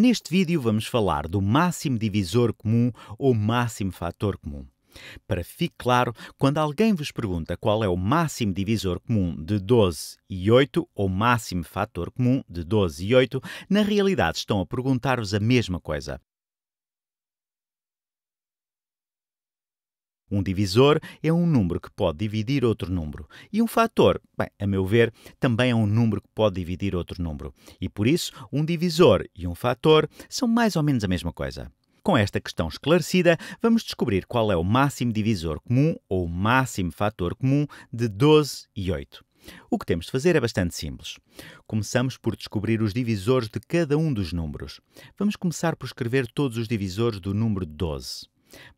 Neste vídeo vamos falar do máximo divisor comum ou máximo fator comum. Para que fique claro, quando alguém vos pergunta qual é o máximo divisor comum de 12 e 8 ou máximo fator comum de 12 e 8, na realidade estão a perguntar-vos a mesma coisa. Um divisor é um número que pode dividir outro número. E um fator, bem, a meu ver, também é um número que pode dividir outro número. E por isso, um divisor e um fator são mais ou menos a mesma coisa. Com esta questão esclarecida, vamos descobrir qual é o máximo divisor comum ou máximo fator comum de 12 e 8. O que temos de fazer é bastante simples. Começamos por descobrir os divisores de cada um dos números. Vamos começar por escrever todos os divisores do número 12.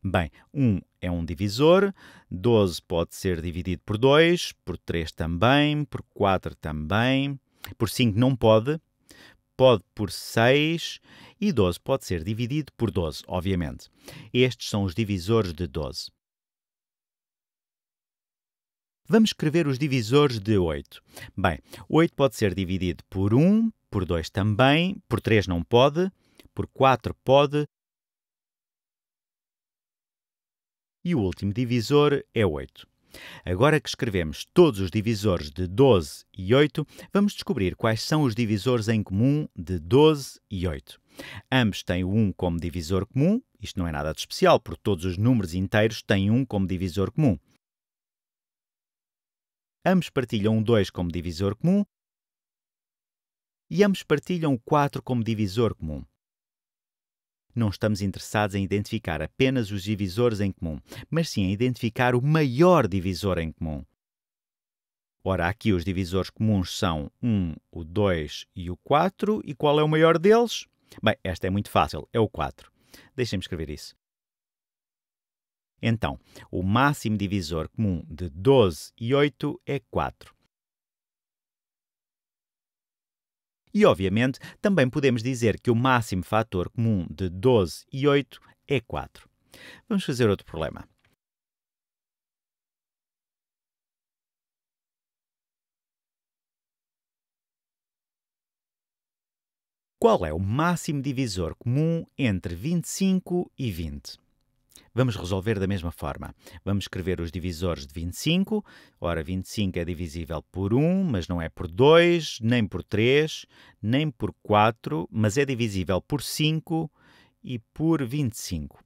Bem, 1 é um divisor, 12 pode ser dividido por 2, por 3 também, por 4 também, por 5 não pode, pode por 6 e 12 pode ser dividido por 12, obviamente. Estes são os divisores de 12. Vamos escrever os divisores de 8. Bem, 8 pode ser dividido por 1, por 2 também, por 3 não pode, por 4 pode, e o último divisor é 8. Agora que escrevemos todos os divisores de 12 e 8, vamos descobrir quais são os divisores em comum de 12 e 8. Ambos têm o 1 como divisor comum, isto não é nada de especial, porque todos os números inteiros têm 1 como divisor comum. Ambos partilham o 2 como divisor comum e ambos partilham o 4 como divisor comum. Não estamos interessados em identificar apenas os divisores em comum, mas sim em identificar o maior divisor em comum. Ora, aqui os divisores comuns são 1, o 2 e o 4, e qual é o maior deles? Bem, esta é muito fácil, é o 4. Deixem-me escrever isso. Então, o máximo divisor comum de 12 e 8 é 4. E, obviamente, também podemos dizer que o máximo fator comum de 12 e 8 é 4. Vamos fazer outro problema. Qual é o máximo divisor comum entre 25 e 20? Vamos resolver da mesma forma. Vamos escrever os divisores de 25. Ora, 25 é divisível por 1, mas não é por 2, nem por 3, nem por 4, mas é divisível por 5 e por 25.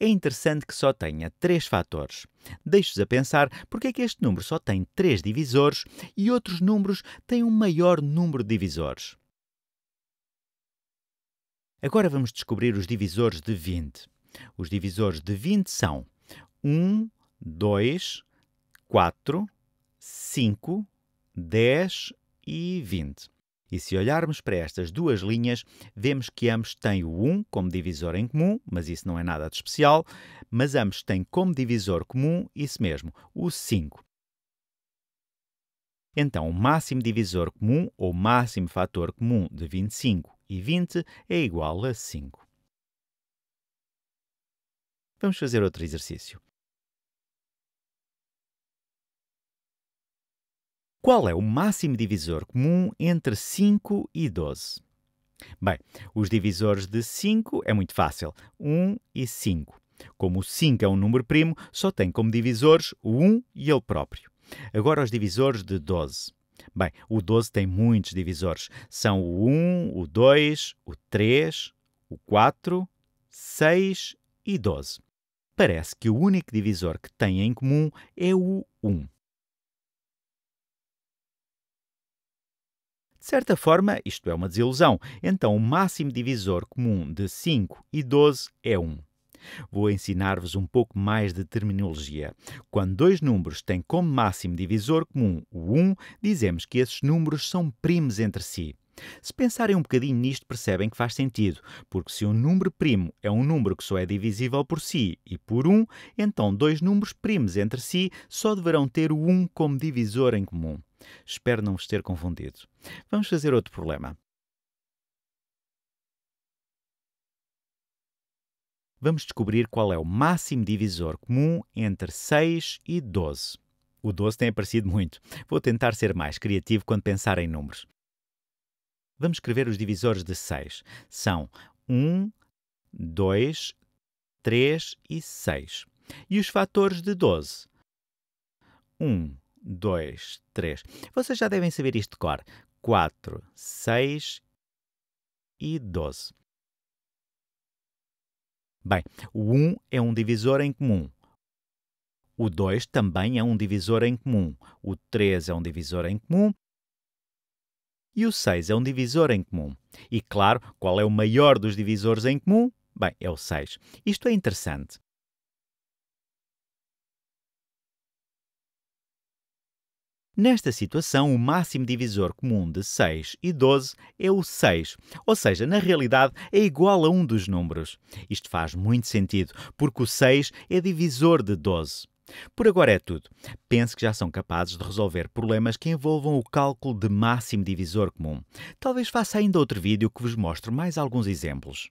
É interessante que só tenha três fatores. deixe vos a pensar porque é que este número só tem três divisores e outros números têm um maior número de divisores. Agora vamos descobrir os divisores de 20. Os divisores de 20 são 1, 2, 4, 5, 10 e 20. E se olharmos para estas duas linhas, vemos que ambos têm o 1 como divisor em comum, mas isso não é nada de especial, mas ambos têm como divisor comum isso mesmo, o 5. Então, o máximo divisor comum ou máximo fator comum de 25 e 20 é igual a 5. Vamos fazer outro exercício. Qual é o máximo divisor comum entre 5 e 12? Bem, os divisores de 5 é muito fácil: 1 e 5. Como o 5 é um número primo, só tem como divisores o 1 e ele próprio. Agora os divisores de 12. Bem, o 12 tem muitos divisores. São o 1, o 2, o 3, o 4, 6 e 12 parece que o único divisor que têm em comum é o 1. De certa forma, isto é uma desilusão. Então, o máximo divisor comum de 5 e 12 é 1. Vou ensinar-vos um pouco mais de terminologia. Quando dois números têm como máximo divisor comum o 1, dizemos que esses números são primos entre si. Se pensarem um bocadinho nisto, percebem que faz sentido, porque se um número primo é um número que só é divisível por si e por 1, então dois números primos entre si só deverão ter o 1 como divisor em comum. Espero não vos ter confundido. Vamos fazer outro problema. Vamos descobrir qual é o máximo divisor comum entre 6 e 12. O 12 tem aparecido muito. Vou tentar ser mais criativo quando pensar em números. Vamos escrever os divisores de 6. São 1, 2, 3 e 6. E os fatores de 12? 1, 2, 3. Vocês já devem saber isto de cor. 4, 6 e 12. Bem, o 1 é um divisor em comum. O 2 também é um divisor em comum. O 3 é um divisor em comum e o 6 é um divisor em comum. E claro, qual é o maior dos divisores em comum? Bem, é o 6. Isto é interessante. Nesta situação, o máximo divisor comum de 6 e 12 é o 6, ou seja, na realidade é igual a um dos números. Isto faz muito sentido, porque o 6 é divisor de 12. Por agora é tudo. Penso que já são capazes de resolver problemas que envolvam o cálculo de máximo divisor comum. Talvez faça ainda outro vídeo que vos mostre mais alguns exemplos.